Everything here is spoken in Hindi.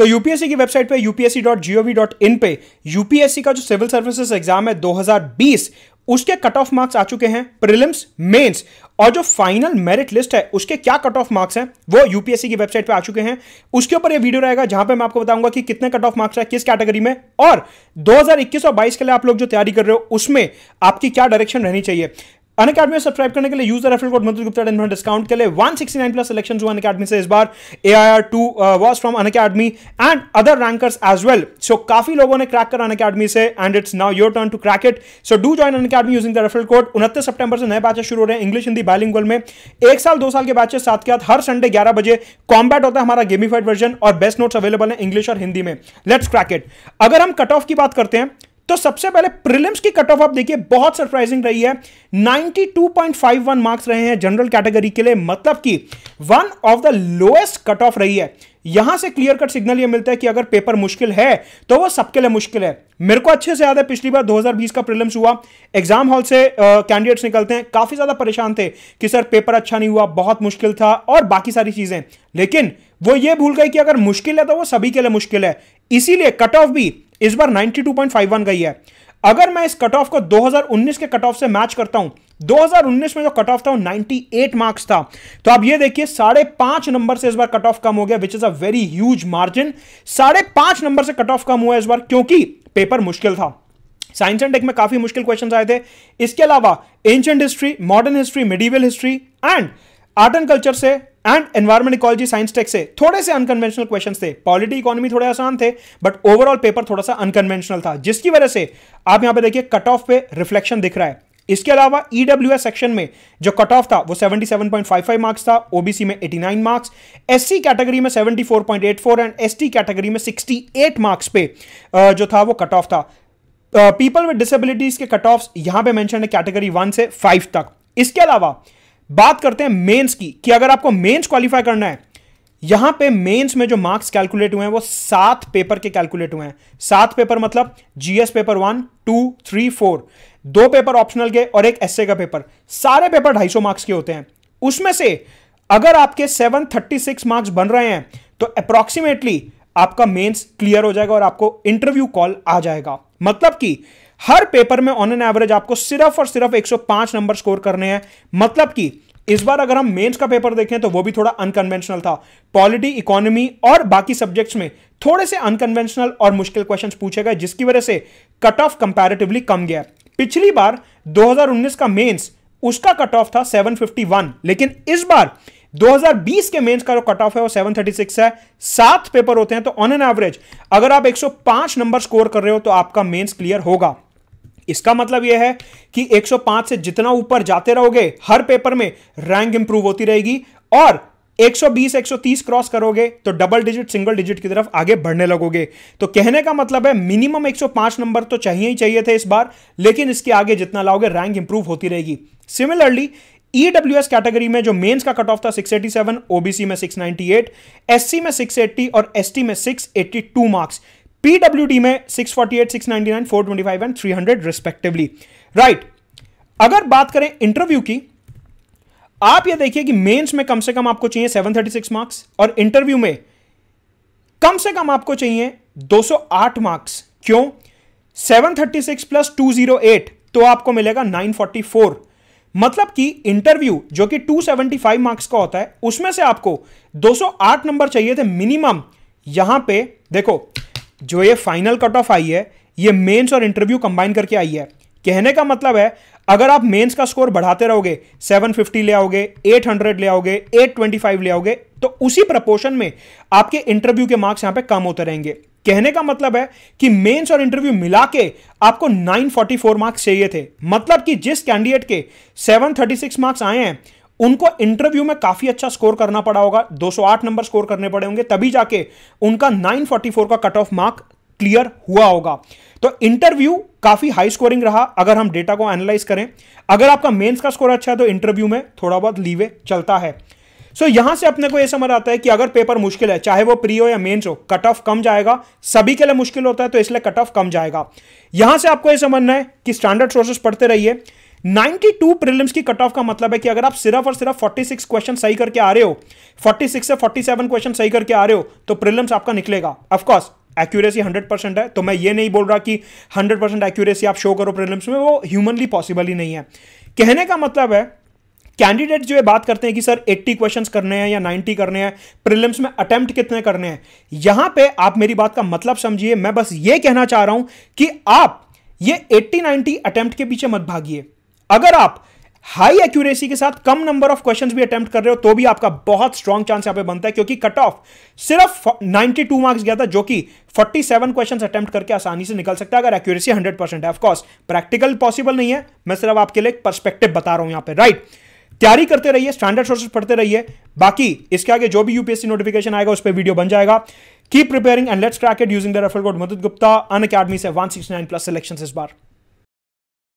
तो यूपीएससी की वेबसाइट पे यूपीएससी.gov.in पे यूपीएससी का जो सिविल सर्विसेज एग्जाम है 2020 उसके कट ऑफ मार्क्स आ चुके हैं प्रीलिम्स मेंस और जो फाइनल मेरिट लिस्ट है उसके क्या कट ऑफ मार्क्स हैं वो यूपीएससी की वेबसाइट पे आ चुके हैं उसके ऊपर ये वीडियो रहेगा जहां पे मैं आपको बताऊंगा कि कितने कट ऑफ मार्क्स है किस कैटेगरी में और 2021 और 22 के लिए आप लोग जो तैयारी कर रहे हो उसमें आपकी क्या डायरेक्शन रहनी चाहिए अन अकेडमी सब्सक्राइब करने के लिए user referral code Madhur Gupta ten discount के लिए 169 प्लस सिलेक्शन जो अन अकेडमी से इस बार A I R two was from Unacademy and other rankers as well so काफी लोगों ने क्रैक कर अन अकेडमी से and it's now your turn to crack it so do join Unacademy using the referral code उनतीस सितंबर से नए बैचेस शुरू हो रहे हैं इंग्लिश हिंदी बैलिंग वर्ल्ड में एक साल दो साल के बैचेस साथ के साथ हर संडे ग्यारह बजे कॉम्बैट होता है हमारा गेमीफाइड वर्जन और बेस्ट नोट्स अवेलेबल है इंग्लिश और हिंदी में लेट्स क्रैक इट अगर हम कट ऑफ की बात करते हैं तो सबसे पहले प्रीलिम्स की कट ऑफ आप देखिए बहुत सरप्राइजिंग रही है 92.51 मार्क्स रहे हैं जनरल कैटेगरी के लिए मतलब कि one of the lowest cut off रही है यहां से क्लियर कट सिग्नल ये मिलता है कि अगर पेपर मुश्किल है तो वो सबके लिए मुश्किल है मेरे को अच्छे से याद है पिछली बार 2020 का प्रीलिम्स हुआ एग्जाम हॉल से कैंडिडेट्स निकलते हैं काफी ज्यादा परेशान थे कि सर पेपर अच्छा नहीं हुआ बहुत मुश्किल था और बाकी सारी चीजें लेकिन वो ये भूल गए कि अगर मुश्किल है तो वो सभी के लिए मुश्किल है इसीलिए कट ऑफ भी इस बार 92.51 गई है अगर मैं इस कट ऑफ को 2019 के कट ऑफ से मैच करता हूं 2019 में जो कट ऑफ था वो 98 मार्क्स था तो आप ये देखिए साढ़े पांच नंबर से इस बार कट ऑफ कम हो गया which is a very huge margin साढ़े पांच नंबर से कट ऑफ कम हुआ इस बार क्योंकि पेपर मुश्किल था साइंस एंड टेक में काफी मुश्किल क्वेश्चन आए थे इसके अलावा ancient history modern history medieval history and art and culture से and environment ecology science tech से थोड़े से अनकन्वेंशनल क्वेश्चन थे पॉलिटी इकोनॉमी थोड़े आसान थे बट ओवरऑल पेपर थोड़ा सा अनकन्वेंशनल था जिसकी वजह से आप यहां पे देखिए कट ऑफ पे रिफ्लेक्शन दिख रहा है इसके अलावा ईडब्ल्यू e सेक्शन में जो कट ऑफ था वो 77.55 मार्क्स था ओबीसी में 89 मार्क्स एससी कैटेगरी में 74.84 एंड एसटी कैटेगरी में 68 मार्क्स पे जो था वो कट ऑफ था पीपल विद डिसेबिलिटीज के कट ऑफ यहां पे मेंशन है कैटेगरी वन से फाइव तक इसके अलावा बात करते हैं मेंस की कि अगर आपको मेंस क्वालिफाई करना है यहां पे मेंस में जो मार्क्स कैलकुलेट हुए हैं वो सात पेपर के कैलकुलेट हुए हैं सात पेपर मतलब GS paper one two three four दो पेपर ऑप्शनल के और एक एसए का पेपर सारे पेपर ढाई सौ मार्क्स के होते हैं उसमें से अगर आपके सेवन थर्टी सिक्स मार्क्स बन रहे हैं तो अप्रोक्सीमेटली आपका मेंस क्लियर हो जाएगा और आपको इंटरव्यू कॉल आ जाएगा मतलब कि हर पेपर में ऑन एन एवरेज आपको सिर्फ और सिर्फ 105 नंबर स्कोर करने हैं मतलब कि इस बार अगर हम मेंस का पेपर देखें तो वो भी थोड़ा अनकन्वेंशनल था पॉलिटी इकोनॉमी और बाकी सब्जेक्ट्स में थोड़े से अनकन्वेंशनल और मुश्किल क्वेश्चंस पूछे गए जिसकी वजह से कट ऑफ कंपैरेटिवली कम गया पिछली बार 2019 का मेंस उसका कट ऑफ था 751 लेकिन इस बार 2020 के मेंस का जो कट ऑफ है वो 736 है सात पेपर होते हैं तो ऑन एन एवरेज अगर आप 105 नंबर स्कोर कर रहे हो तो आपका मेंस क्लियर होगा इसका मतलब यह है कि 105 से जितना ऊपर जाते रहोगे हर पेपर में रैंक इंप्रूव होती रहेगी और 120 130 क्रॉस करोगे तो डबल डिजिट सिंगल डिजिट की तरफ आगे बढ़ने लगोगे तो कहने का मतलब है मिनिमम 105 नंबर तो चाहिए ही चाहिए थे इस बार लेकिन इसके आगे जितना लाओगे रैंक इंप्रूव होती रहेगी सिमिलरली ईडब्ल्यूएस कैटेगरी में जो मेंस का कट ऑफ था 687 ओबीसी में 698 एससी में 680 और एसटी में 682 मार्क्स डी में 648, 699, 425 एंड 300 रिस्पेक्टिवली राइट अगर बात करें इंटरव्यू की आप ये देखिए कि मेंस में कम से कम आपको चाहिए 736 मार्क्स और इंटरव्यू में कम से कम आपको चाहिए 208 मार्क्स क्यों 736 प्लस 208 तो आपको मिलेगा 944 मतलब कि इंटरव्यू जो कि 275 मार्क्स का होता है उसमें से आपको 208 नंबर चाहिए थे मिनिमम यहां पे देखो जो ये फाइनल कट ऑफ आई है ये मेंस और इंटरव्यू कंबाइन करके आई है कहने का मतलब है अगर आप मेंस का स्कोर बढ़ाते रहोगे 750 ले आओगे 800 ले आओगे 825 ले आओगे तो उसी प्रपोर्शन में आपके इंटरव्यू के मार्क्स यहां पे कम होते रहेंगे कहने का मतलब है कि मेंस और इंटरव्यू मिला के आपको 944 मार्क्स चाहिए थे मतलब कि जिस कैंडिडेट के 736 मार्क्स आए हैं उनको इंटरव्यू में काफी अच्छा स्कोर करना पड़ा होगा 208 नंबर स्कोर करने पड़े होंगे तभी जाके उनका 944 का कट ऑफ मार्क क्लियर हुआ होगा तो इंटरव्यू काफी हाई स्कोरिंग रहा अगर हम डेटा को एनालाइज करें अगर आपका मेंस का स्कोर अच्छा है तो इंटरव्यू में थोड़ा बहुत लीवे चलता है सो so, यहां से अपने को यह समझ आता है कि अगर पेपर मुश्किल है चाहे वो प्री हो या मेंस हो कट ऑफ कम जाएगा सभी के लिए मुश्किल होता है तो इसलिए कट ऑफ कम जाएगा यहां से आपको यह समझना है कि स्टैंडर्ड सोर्सेस पढ़ते रहिए 92 प्रीलिम्स की कट ऑफ का मतलब है कि अगर आप सिर्फ और सिर्फ 46 क्वेश्चन सही करके आ रहे हो 46 से 47 क्वेश्चन सही करके आ रहे हो तो प्रीलिम्स आपका निकलेगा ऑफकोर्स एक्यूरेसी 100 परसेंट है तो मैं ये नहीं बोल रहा कि 100 परसेंट एक्यूरेसी आप शो करो प्रीलिम्स में वो ह्यूमनली पॉसिबल ही नहीं है कहने का मतलब है कैंडिडेट जो ये बात करते हैं कि सर 80 क्वेश्चंस करने हैं या 90 करने हैं प्रीलिम्स में अटेम्प्ट कितने करने हैं यहां पे आप मेरी बात का मतलब समझिए मैं बस ये कहना चाह रहा हूं कि आप ये 80 90 अटेम्प्ट के पीछे मत भागिए अगर आप हाई एक्यूरेसी के साथ कम नंबर ऑफ क्वेश्चंस भी अटेम्प्ट कर रहे हो तो भी आपका बहुत स्ट्रॉन्ग चांस यहां पे बनता है क्योंकि कट ऑफ सिर्फ 92 मार्क्स गया था जो कि 47 क्वेश्चंस अटेम्प्ट करके आसानी से निकल सकता है अगर एक्यूरेसी 100 परसेंट है ऑफकोर्स प्रैक्टिकल पॉसिबल नहीं है मैं सिर्फ आपके लिए परस्पेक्टिव बता रहा हूं यहां पर राइट तैयारी करते रहिए स्टैंडर्ड सोर्सेस पढ़ते रहिए बाकी इसके आगे जो भी यूपीएससी नोटिफिकेशन आएगा उस पर वीडियो बन जाएगा keep preparing and let's crack it using the refer code मदद गुप्ता अन अकेडमी से 169 प्लस सिलेक्शन इस बार